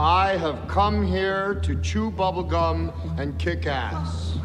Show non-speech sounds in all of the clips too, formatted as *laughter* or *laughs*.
I have come here to chew bubblegum and kick ass.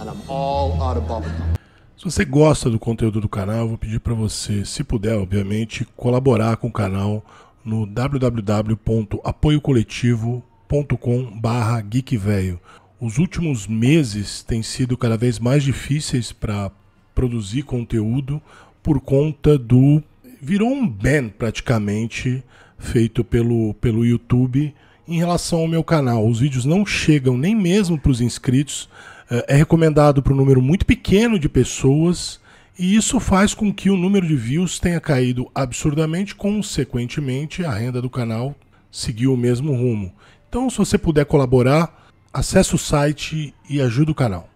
And I'm all out of bubblegum. Se você gosta do conteúdo do canal, vou pedir para você, se puder, obviamente, colaborar com o canal no www.apoiocoletivo.com/barra geekvelho. Os últimos meses têm sido cada vez mais difíceis para produzir conteúdo por conta do virou um ban praticamente feito pelo, pelo YouTube em relação ao meu canal. Os vídeos não chegam nem mesmo para os inscritos. É, é recomendado para um número muito pequeno de pessoas e isso faz com que o número de views tenha caído absurdamente, consequentemente a renda do canal seguiu o mesmo rumo. Então, se você puder colaborar, acesse o site e ajude o canal.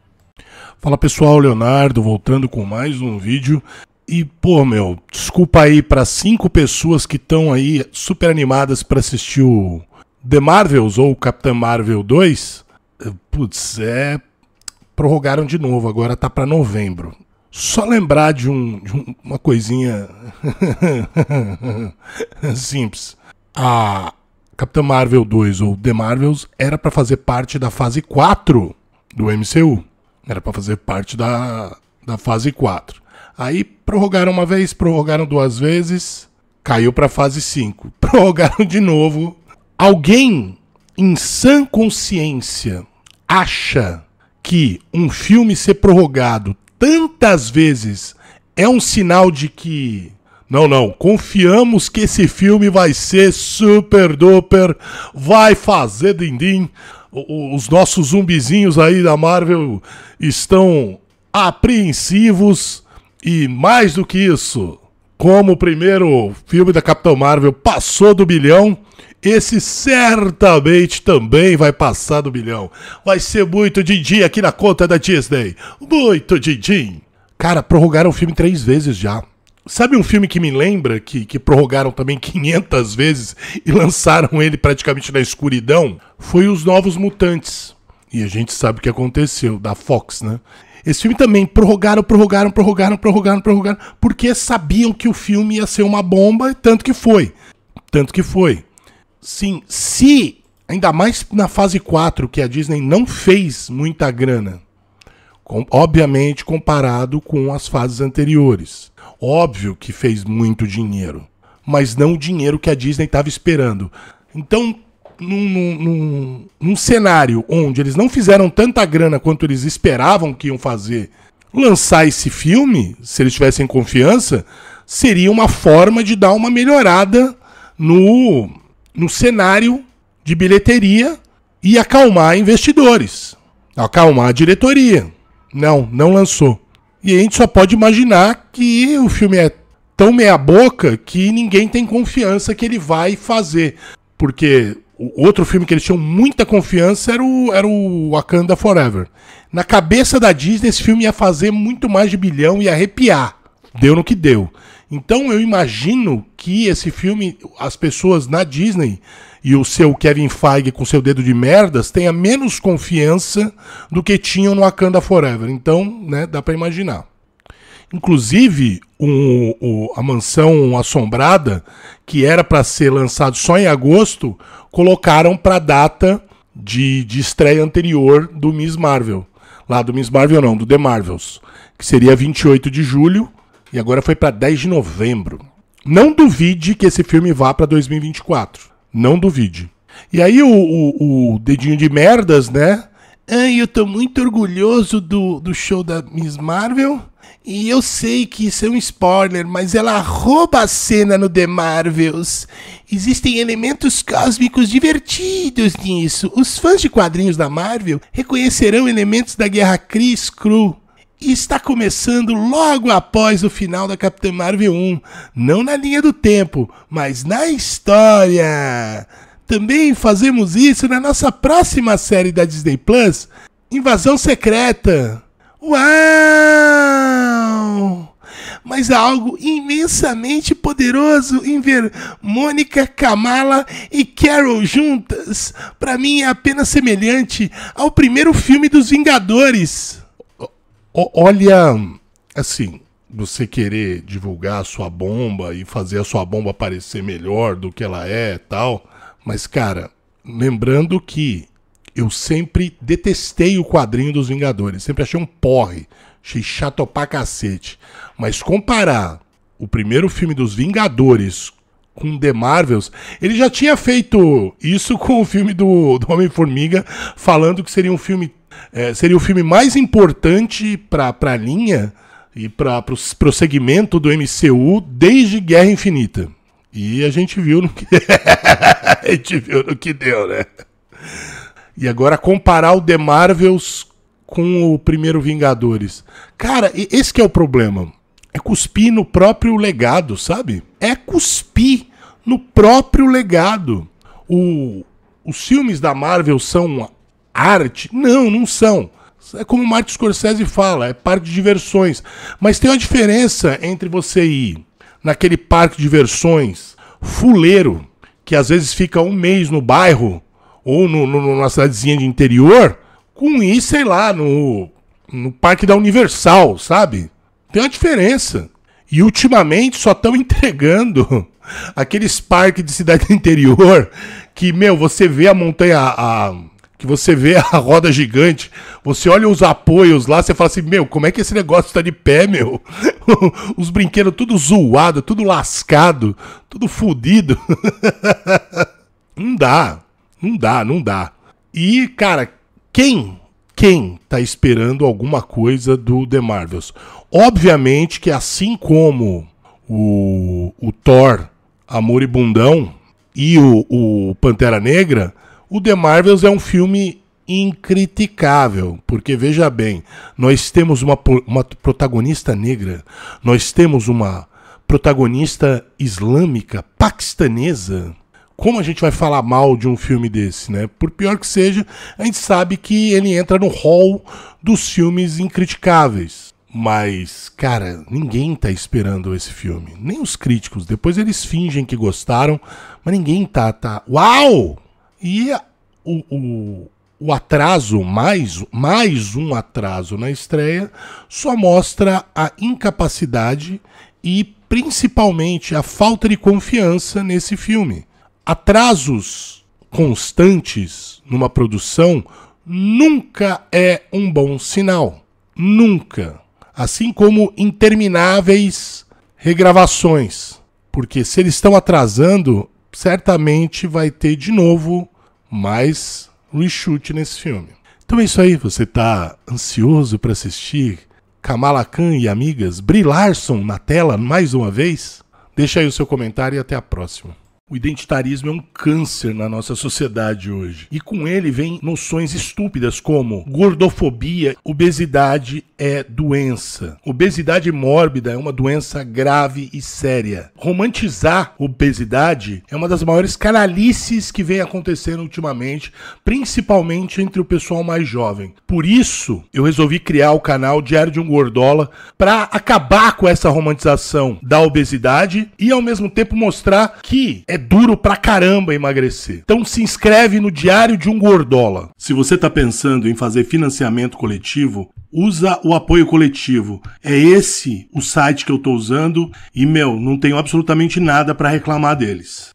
Fala pessoal, Leonardo, voltando com mais um vídeo. E, pô, meu, desculpa aí para cinco pessoas que estão aí super animadas para assistir o The Marvels ou o Capitã Marvel 2. Putz, é. Prorrogaram de novo, agora tá para novembro. Só lembrar de, um, de um, uma coisinha *laughs* simples. A Capitã Marvel 2 ou The Marvels era para fazer parte da fase 4 do MCU. Era para fazer parte da, da fase 4. Aí prorrogaram uma vez, prorrogaram duas vezes, caiu para fase 5. *laughs* Prorrogaram de novo. Alguém em sã consciência acha que um filme ser prorrogado tantas vezes é um sinal de que não, não, confiamos que esse filme vai ser super duper, vai fazer dindim. Os nossos zumbizinhos aí da Marvel estão apreensivos e mais do que isso, como o primeiro filme da Capitão Marvel passou do bilhão, esse certamente também vai passar do bilhão. Vai ser muito din-din aqui na conta da Disney. Muito din-din. Cara, prorrogaram o filme três vezes já. Sabe um filme que me lembra, que, que prorrogaram também 500 vezes e lançaram ele praticamente na escuridão? Foi Os Novos Mutantes. E a gente sabe o que aconteceu, da Fox, né? Esse filme também prorrogaram, prorrogaram, prorrogaram, prorrogaram, prorrogaram, porque sabiam que o filme ia ser uma bomba, tanto que foi. Tanto que foi. Sim, se, ainda mais na fase 4, que a Disney não fez muita grana, com, obviamente comparado com as fases anteriores. Óbvio que fez muito dinheiro, mas não o dinheiro que a Disney estava esperando. Então, num, num, num, cenário onde eles não fizeram tanta grana quanto eles esperavam que iam fazer, lançar esse filme, se eles tivessem confiança, seria uma forma de dar uma melhorada no, no cenário de bilheteria e acalmar investidores, acalmar a diretoria. Não, não lançou. E a gente só pode imaginar que o filme é tão meia-boca que ninguém tem confiança que ele vai fazer. Porque o outro filme que eles tinham muita confiança era o, era o Wakanda Forever. Na cabeça da Disney, esse filme ia fazer muito mais de bilhão e arrepiar. Deu no que deu. Então eu imagino que esse filme, as pessoas na Disney e o seu Kevin Feige com seu dedo de merdas tenha menos confiança do que tinham no Wakanda Forever. Então, né, dá para imaginar. Inclusive, um, a mansão assombrada, que era para ser lançado só em agosto, colocaram para data de, de estreia anterior do Miss Marvel. Lá do Miss Marvel não, do The Marvels, que seria 28 de julho e agora foi para 10 de novembro. Não duvide que esse filme vá para 2024. Não duvide. E aí o, o, o, dedinho de merdas, né? Ai, eu tô muito orgulhoso do, do show da Miss Marvel e eu sei que isso é um spoiler, mas ela rouba a cena no The Marvels. Existem elementos cósmicos divertidos nisso. Os fãs de quadrinhos da Marvel reconhecerão elementos da Guerra Cris Cru. E está começando logo após o final da Capitã Marvel 1. Não na linha do tempo, mas na história. Também fazemos isso na nossa próxima série da Disney Plus, Invasão Secreta. Uau! mas há algo imensamente poderoso em ver Mônica, Kamala e Carol juntas. Para mim é apenas semelhante ao primeiro filme dos Vingadores. olha, assim, você querer divulgar a sua bomba e fazer a sua bomba parecer melhor do que ela é, tal, mas cara, lembrando que eu sempre detestei o quadrinho dos Vingadores, sempre achei um porre. Achei chato pra cacete. Mas comparar o primeiro filme dos Vingadores com The Marvels, ele já tinha feito isso *laughs* com o filme do, do Homem-Formiga, falando que seria um filme. É, seria o filme mais importante pra, pra linha e para pro, pro segmento do MCU desde Guerra Infinita. E a gente viu no que. *laughs* a gente viu no que deu, né? E agora comparar o The Marvels com o primeiro Vingadores. Cara, esse que é o problema. É cuspir no próprio legado, sabe? É cuspir no próprio legado. O, os filmes da Marvel são arte? Não, não são. É como o Martin Scorsese fala, é parque de diversões. Mas tem uma diferença entre você ir naquele parque de diversões fuleiro, que às vezes fica um mês no bairro ou no, no, numa cidadezinha de interior, com ir, sei lá, no, no parque da Universal, sabe? Tem uma diferença. E ultimamente só estão *laughs* entregando aqueles parques de cidade *laughs* interior que, meu, você vê a montanha. A, que você vê a *laughs* roda gigante, você olha os apoios lá, você fala assim, meu, como é que esse negócio tá de pé, meu? os brinquedos tudo zoado, tudo lascado, tudo fudido. não dá, não dá, não dá. E, cara, quem quem está esperando alguma coisa do The Marvels? Obviamente que assim como o, o Thor, Amor e Bundão e o, o Pantera Negra, o The Marvels é um filme incriticável, porque veja bem, nós temos uma, uma protagonista negra, nós temos uma protagonista islâmica, paquistanesa, como a gente vai falar mal de um filme desse, né? Por pior que seja, a gente sabe que ele entra no hall dos filmes incriticáveis. Mas, cara, ninguém tá esperando esse filme. Nem os críticos. Depois eles fingem que gostaram, mas ninguém tá, tá. Uau! E o, o, o atraso, mais, mais um atraso na estreia, só mostra a incapacidade e principalmente a falta de confiança nesse filme atrasos constantes numa produção nunca é um bom sinal. Nunca. Assim como intermináveis regravações. Porque se eles estão atrasando, certamente vai ter de novo mais reshoot nesse filme. Então é isso aí. Você está ansioso para assistir Kamala Khan e amigas Brie Larson na tela mais uma vez? Deixa aí o seu comentário e até a próxima. O identitarismo é um câncer na nossa sociedade hoje. E com ele vem noções estúpidas como gordofobia, obesidade é doença. Obesidade mórbida é uma doença grave e séria. Romantizar obesidade é uma das maiores canalices que vem acontecendo ultimamente, principalmente entre o pessoal mais jovem. Por isso, eu resolvi criar o canal Diário de um Gordola para acabar com essa romantização da obesidade e ao mesmo tempo mostrar que é duro pra caramba emagrecer. Então se inscreve no Diário de um Gordola. Se você tá pensando em fazer financiamento coletivo, usa o apoio coletivo. É esse o site que eu tô usando e, meu, não tenho absolutamente nada para reclamar deles.